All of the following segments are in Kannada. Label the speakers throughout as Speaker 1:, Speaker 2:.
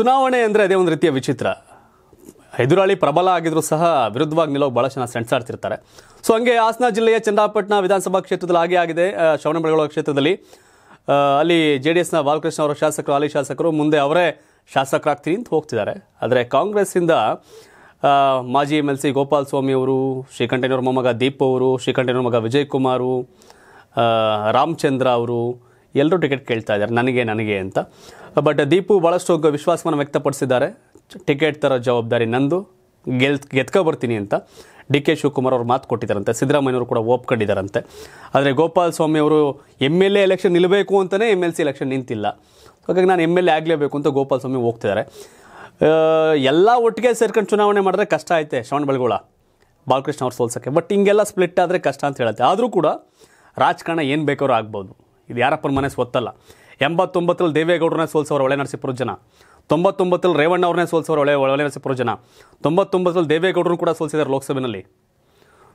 Speaker 1: ಚುನಾವಣೆ ಅಂದರೆ ಅದೇ ಒಂದು ರೀತಿಯ ವಿಚಿತ್ರ ಎದುರಾಳಿ ಪ್ರಬಲ ಆಗಿದ್ರೂ ಸಹ ವಿರುದ್ಧವಾಗಿ ನಿಲ್ಲೋಗಿ ಭಾಳ ಜನ ಸೆಣಸಾಡ್ತಿರ್ತಾರೆ ಸೊ ಹಂಗೆ ಹಾಸನ ಜಿಲ್ಲೆಯ ಚಂದಾಪಟ್ಟಣ ವಿಧಾನಸಭಾ ಕ್ಷೇತ್ರದಲ್ಲಿ ಹಾಗೆ ಆಗಿದೆ ಶ್ರವಣಬೆಳಗೊಳ ಕ್ಷೇತ್ರದಲ್ಲಿ ಅಲ್ಲಿ ಜೆ ಡಿ ಎಸ್ನ ಬಾಲಕೃಷ್ಣ ಅವರ ಶಾಸಕರು ಹಾಲಿ ಶಾಸಕರು ಮುಂದೆ ಅವರೇ ಶಾಸಕರಾಗ್ತೀನಿ ಅಂತ ಹೋಗ್ತಿದ್ದಾರೆ ಆದರೆ ಕಾಂಗ್ರೆಸ್ಸಿಂದ ಮಾಜಿ M L C Gopal Swamy ಅವರು ಶ್ರೀಕಂಠೇನವ್ರ ಮೊಮ್ಮಗ ದೀಪ್ ಅವರು ಶ್ರೀಕಂಠೇನವ್ರ ಮಗ ವಿಜಯ್ ಕುಮಾರು ರಾಮಚಂದ್ರ ಅವರು ಎಲ್ಲರೂ ಟಿಕೆಟ್ ಕೇಳ್ತಾ ಇದ್ದಾರೆ ನನಗೆ ನನಗೆ ಅಂತ ಬಟ್ ದೀಪು ಭಾಳಷ್ಟು ವಿಶ್ವಾಸವನ್ನು ವ್ಯಕ್ತಪಡಿಸಿದ್ದಾರೆ ಟಿಕೆಟ್ ತರೋ ಜವಾಬ್ದಾರಿ ನಂದು ಗೆಲ್ ಗೆದ್ಕೊ ಬರ್ತೀನಿ ಅಂತ ಡಿ ಕೆ ಶಿವಕುಮಾರ್ ಅವರು ಮಾತು ಕೊಟ್ಟಿದ್ದಾರಂತೆ ಸಿದ್ದರಾಮಯ್ಯವರು ಕೂಡ ಒಪ್ಕೊಂಡಿದ್ದಾರಂತೆ ಆದರೆ ಗೋಪಾಲ್ ಸ್ವಾಮಿ ಅವರು ಎಮ್ ಎಲ್ ಎ ಎಲೆಕ್ಷನ್ ನಿಲ್ಲಬೇಕು ಅಂತಲೇ ಎಮ್ ಎಲ್ ಸಿ ಎಲೆಕ್ಷನ್ ನಿಂತಿಲ್ಲ ಹಾಗಾಗಿ ನಾನು ಎಮ್ ಎಲ್ ಎ ಆಗಲೇಬೇಕು ಅಂತ ಗೋಪಾಲ್ ಸ್ವಾಮಿ ಹೋಗ್ತಿದ್ದಾರೆ ಎಲ್ಲ ಒಟ್ಟಿಗೆ ಸೇರ್ಕೊಂಡು ಚುನಾವಣೆ ಮಾಡಿದ್ರೆ ಕಷ್ಟ ಐತೆ ಶ್ರವಣ ಬೆಳಗೋಳ ಬಾಲಕೃಷ್ಣ ಅವ್ರು ಸೋಲ್ಸೋಕ್ಕೆ ಬಟ್ ಹಿಂಗೆಲ್ಲ ಸ್ಪ್ಲಿಟ್ ಆದರೆ ಕಷ್ಟ ಅಂತ ಹೇಳುತ್ತೆ ಆದರೂ ಕೂಡ ರಾಜಕಾರಣ ಏನು ಬೇಕಾದ್ರೂ ಆಗ್ಬೋದು ಇದು ಯಾರಪ್ಪನ ಮನೆ ಸ್ವತ್ತಲ್ಲ ಎಂಬತ್ತೊಂಬತ್ತರಲ್ಲಿ ದೇವೇಗೌಡರನ್ನೇ ಸೋಲಿಸೋರು ಒಳೆ ನರಸೀಪುರ ಜನ ತೊಂಬತ್ತೊಂಬತ್ತರಲ್ಲಿ ರೇವಣ್ಣ ಅವ್ರನ್ನೇ ಸೋಲ್ಸೋರು ಒಳೆ ಒಳೆ ನರಸೀಪುರ ಜನ ತೊಂಬತ್ತೊಂಬತ್ತರಲ್ಲಿ ದೇವೇಗೌಡರು ಕೂಡ ಸೋಲಿಸಿದ್ದಾರೆ ಲೋಕಸಭೆಯಲ್ಲಿ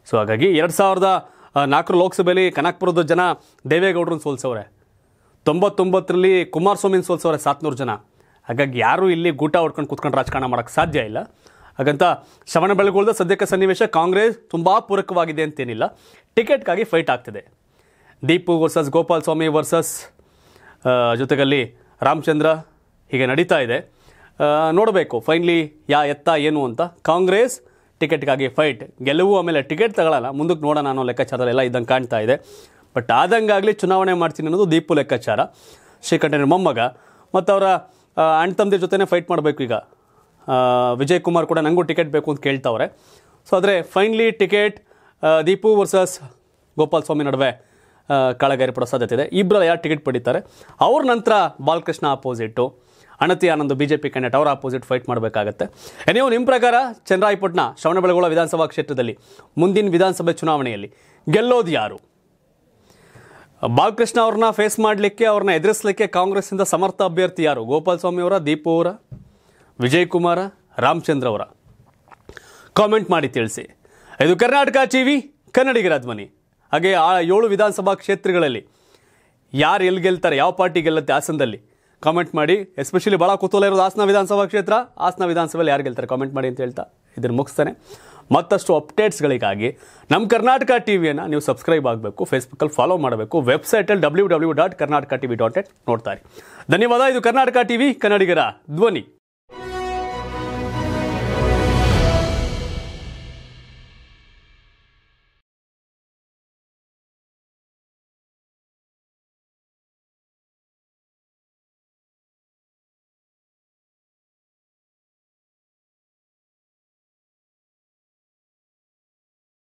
Speaker 1: ಸೊ ಹಾಗಾಗಿ ಎರಡು ಸಾವಿರದ ನಾಲ್ಕರ ಲೋಕಸಭೆಯಲ್ಲಿ ಕನಕಪುರದ ಜನ ದೇವೇಗೌಡರನ್ನ ಸೋಲ್ಸವ್ರೆ ತೊಂಬತ್ತೊಂಬತ್ತರಲ್ಲಿ ಕುಮಾರಸ್ವಾಮಿನ ಸೋಲ್ಸವ್ರೆ ಸಾತ್ನೂರು ಜನ ಹಾಗಾಗಿ ಯಾರೂ ಇಲ್ಲಿ ಗೂಟ ಹೊಡ್ಕೊಂಡು ಕೂತ್ಕೊಂಡು ರಾಜಕಾರಣ ಮಾಡೋಕೆ ಸಾಧ್ಯ ಇಲ್ಲ ಹಾಗಂತ ಶ್ರವಣ ಬೆಳಗೊಳದ ಸದ್ಯಕ್ಕೆ ಸನ್ನಿವೇಶ ಕಾಂಗ್ರೆಸ್ ತುಂಬ ಪೂರಕವಾಗಿದೆ ಅಂತೇನಿಲ್ಲ ಟಿಕೆಟ್ಗಾಗಿ ಫೈಟ್ ಆಗ್ತಿದೆ ದೀಪು ವರ್ಸಸ್ ಗೋಪಾಲ್ ಸ್ವಾಮಿ ವರ್ಸಸ್ ಜೊತೆಗಲ್ಲಿ ರಾಮಚಂದ್ರ ಹೀಗೆ ನಡೀತಾ ಇದೆ ನೋಡಬೇಕು ಫೈನ್ಲಿ ಯಾ ಎತ್ತ ಏನು ಅಂತ ಕಾಂಗ್ರೆಸ್ ಟಿಕೆಟ್ಗಾಗಿ ಫೈಟ್ ಗೆಲುವು ಆಮೇಲೆ ಟಿಕೆಟ್ ತಗೊಳ್ಳಲ್ಲ ಮುಂದಕ್ಕೆ ನೋಡೋಣ ಅನ್ನೋ ಎಲ್ಲ ಇದ್ದಂಗೆ ಕಾಣ್ತಾ ಇದೆ ಬಟ್ ಆದಂಗಾಗಲಿ ಚುನಾವಣೆ ಮಾಡ್ತೀನಿ ಅನ್ನೋದು ದೀಪು ಲೆಕ್ಕಾಚಾರ ಶ್ರೀಕಂಠನ ಮೊಮ್ಮಗ ಮತ್ತು ಅವರ ಅಣ್ಣ ತಮ್ಮದಿ ಜೊತೆನೇ ಫೈಟ್ ಮಾಡಬೇಕು ಈಗ ವಿಜಯ್ ಕುಮಾರ್ ಕೂಡ ನನಗೂ ಟಿಕೆಟ್ ಬೇಕು ಅಂತ ಕೇಳ್ತಾವ್ರೆ ಸೊ ಆದರೆ finally ticket Deepu versus Gopal Swamy ನಡುವೆ ಪಡೋ ಸಾಧ್ಯತೆ ಇದೆ ಇಬ್ಬರು ಯಾರು ಟಿಕೆಟ್ ಪಡೀತಾರೆ ಅವ್ರ ನಂತರ ಬಾಲಕೃಷ್ಣ ಅಪೋಸಿಟು ಅಣತಿ ಆನಂದ್ ಬಿಜೆಪಿ ಕ್ಯಾಂಡಿಡೇಟ್ ಅವರ ಅಪೋಸಿಟ್ ಫೈಟ್ ಮಾಡಬೇಕಾಗತ್ತೆ ನೀವು ನಿಮ್ಮ ಪ್ರಕಾರ ಚಂದ್ರಾಯಪಟ್ಟಣ ಶ್ರವಣಬೆಳಗೊಳ ವಿಧಾನಸಭಾ ಕ್ಷೇತ್ರದಲ್ಲಿ ಮುಂದಿನ ವಿಧಾನಸಭೆ ಚುನಾವಣೆಯಲ್ಲಿ ಗೆಲ್ಲೋದು ಯಾರು ಬಾಲಕೃಷ್ಣ ಅವ್ರನ್ನ ಫೇಸ್ ಮಾಡಲಿಕ್ಕೆ ಅವ್ರನ್ನ ಎದುರಿಸಲಿಕ್ಕೆ ಕಾಂಗ್ರೆಸ್ನಿಂದ ಸಮರ್ಥ ಅಭ್ಯರ್ಥಿ ಯಾರು ಗೋಪಾಲ್ ಸ್ವಾಮಿ ಅವರ ದೀಪು ಅವರ ವಿಜಯ್ ಕುಮಾರ ರಾಮಚಂದ್ರ ಅವರ ಕಾಮೆಂಟ್ ಮಾಡಿ ತಿಳಿಸಿ ಇದು ಕರ್ನಾಟಕ ಟಿವಿ ಕನ್ನಡಿಗರ ಧ್ವನಿ ಹಾಗೆ ಆ ಏಳು ವಿಧಾನಸಭಾ ಕ್ಷೇತ್ರಗಳಲ್ಲಿ ಯಾರು ಎಲ್ಲಿ ಗೆಲ್ತಾರೆ ಯಾವ ಪಾರ್ಟಿ ಗೆಲ್ಲುತ್ತೆ ಹಾಸನದಲ್ಲಿ ಕಾಮೆಂಟ್ ಮಾಡಿ ಎಸ್ಪೆಷಲಿ ಭಾಳ ಕುತೂಹಲ ಇರೋದು ಹಾಸನ ವಿಧಾನಸಭಾ ಕ್ಷೇತ್ರ ಹಾಸನ ವಿಧಾನಸಭೆಯಲ್ಲಿ ಯಾರು ಗೆಲ್ತಾರೆ ಕಾಮೆಂಟ್ ಮಾಡಿ ಅಂತ ಹೇಳ್ತಾ ಇದನ್ನು ಮುಗಿಸ್ತಾನೆ ಮತ್ತಷ್ಟು ಅಪ್ಡೇಟ್ಸ್ಗಳಿಗಾಗಿ ನಮ್ಮ ಕರ್ನಾಟಕ ಟಿ ವಿಯನ್ನು ನೀವು ಸಬ್ಸ್ಕ್ರೈಬ್ ಆಗಬೇಕು ಫೇಸ್ಬುಕ್ಕಲ್ಲಿ ಫಾಲೋ ಮಾಡಬೇಕು ವೆಬ್ಸೈಟಲ್ಲಿ W W dot Karnataka T V dot ಎಟ್ ನೋಡ್ತಾರೆ ಧನ್ಯವಾದ ಇದು ಕರ್ನಾಟಕ ಟಿ ವಿ ಕನ್ನಡಿಗರ ಧ್ವನಿ